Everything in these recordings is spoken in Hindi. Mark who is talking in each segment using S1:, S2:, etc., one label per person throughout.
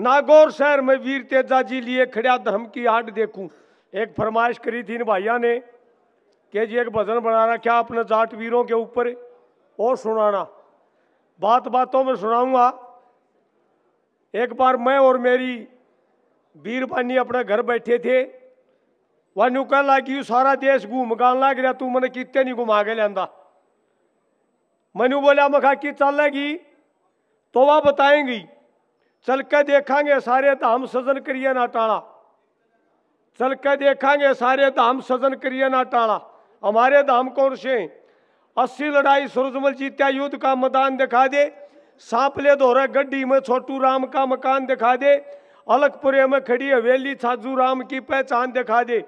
S1: नागौर शहर में वीर तेजा जी लिए खड़ा धर्म की आंट देखूं एक फरमाइश करी थी इन भाइया ने कि जी एक भजन बनाना क्या अपने जाट वीरों के ऊपर और सुनाना बात बातों में सुनाऊंगा एक बार मैं और मेरी बीरबानी अपने घर बैठे थे वह नु कह कि सारा देश घूम गान लग रहा तू मैंने कितने नहीं घुमा के लिया मैनू बोलिया मखा कि चल लगी तो वह बताएंगी चल के देखांगे सारे धाम सजन करिए ना टाला चल के देखांगे सारे धाम सजन करिए ना टाला हमारे धाम कौन से अस्सी लड़ाई सूरजमल जीत्या युद्ध का मैदान दिखा दे सांपले धोरे गड्डी में छोटू राम का मकान दिखा दे अलकपुरे में खड़ी हवेली छाजू राम की पहचान दिखा दे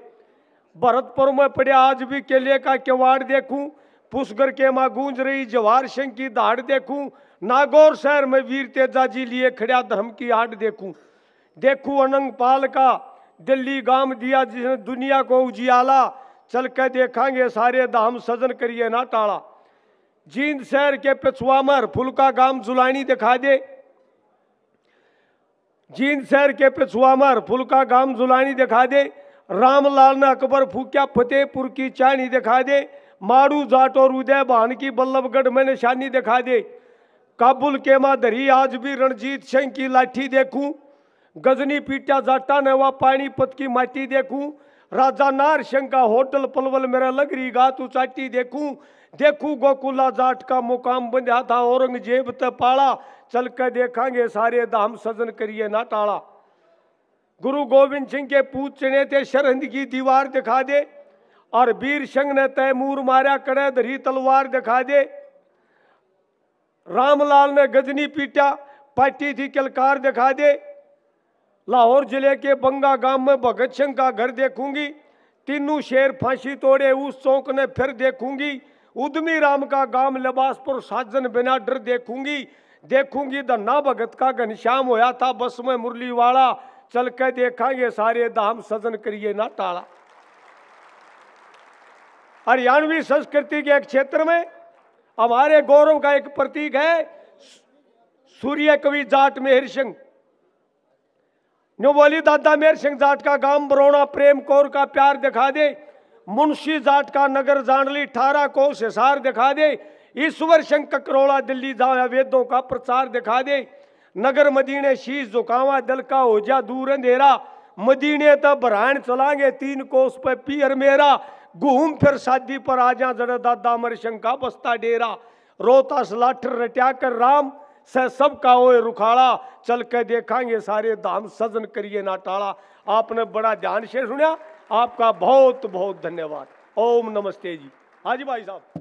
S1: भरतपुर में पड़े आज भी केले का केवाड़ देखूं पुष्कर के माँ गूंज रही जवाहर सिंह की दाढ़ देखूं नागौर शहर में वीर तेजा जी लिए खड़ा धर्म की आड़ देखूं देखूं अनंग पाल का दिल्ली गांव दिया जिसने दुनिया को उजियाला चल के देखांगे सारे दाम सजन करिए ना टाला जींद शहर के पिछुआमर फुलका गांव जुलानी दिखा दे जींद शहर के पिछुआमर फुलका गांव जुलानी दिखा दे रामलाल ने अकबर फूक्या फतेहपुर की चाणी दिखा दे मारू जाट और उदय बहन की बल्लभगढ़ में निशानी दिखा दे काबुल के माधरी आज भी रणजीत सिंह की लाठी देखूं गजनी पीटा जाटा ने वह पानीपत की माटी देखूं राजा नार सिंह का होटल पलवल मेरा लग रही तू चाटी देखूं देखूं गोकुला जाट का मुकाम बंधा था औरंगजेब त पाला चल कर देखांगे सारे दाम सजन करिए ना टाला गुरु गोविंद सिंह के पूछ चने थे शरहिंद की दीवार दिखा दे और वीर सिंह ने तैमूर मारा कड़े धरी तलवार दिखा दे रामलाल ने गजनी पीटा पार्टी थी कलकार दिखा दे लाहौर जिले के बंगा गांव में भगत सिंह का घर देखूंगी तीनों शेर फांसी तोड़े उस चौंक ने फिर देखूंगी उदमी राम का गांव लिबासपुर साजन बिना डर देखूंगी देखूंगी धन्ना भगत का घनश्याम होया था बस में मुरली वाला चल के देखा ये सारे दाम सजन करिए ना टाला हरियाणवी संस्कृति के एक क्षेत्र में हमारे गौरव का एक प्रतीक है सूर्य कवि जाट मेहर सिंह नो बोली दादा मेहर सिंह जाट का गांव बरोना प्रेम कौर का प्यार दिखा दे मुंशी जाट का नगर जानली ठारा को सिसार दिखा दे ईश्वर सिंह ककरोड़ा दिल्ली जाया वेदों का प्रचार दिखा दे नगर मदीने शीश झुकावा दल का हो जा दूर अंधेरा मदीने तब बरहान चलांगे तीन कोस पे पियर मेरा घूम फिर शादी पर आ जा जड़ दादा मर शंका बस्ता डेरा रोता सलाठर रटिया कर राम से सब का ओए रुखाड़ा चल के देखांगे सारे धाम सजन करिए नाटाड़ा आपने बड़ा ध्यान से सुना आपका बहुत बहुत धन्यवाद ओम नमस्ते जी हाजी भाई साहब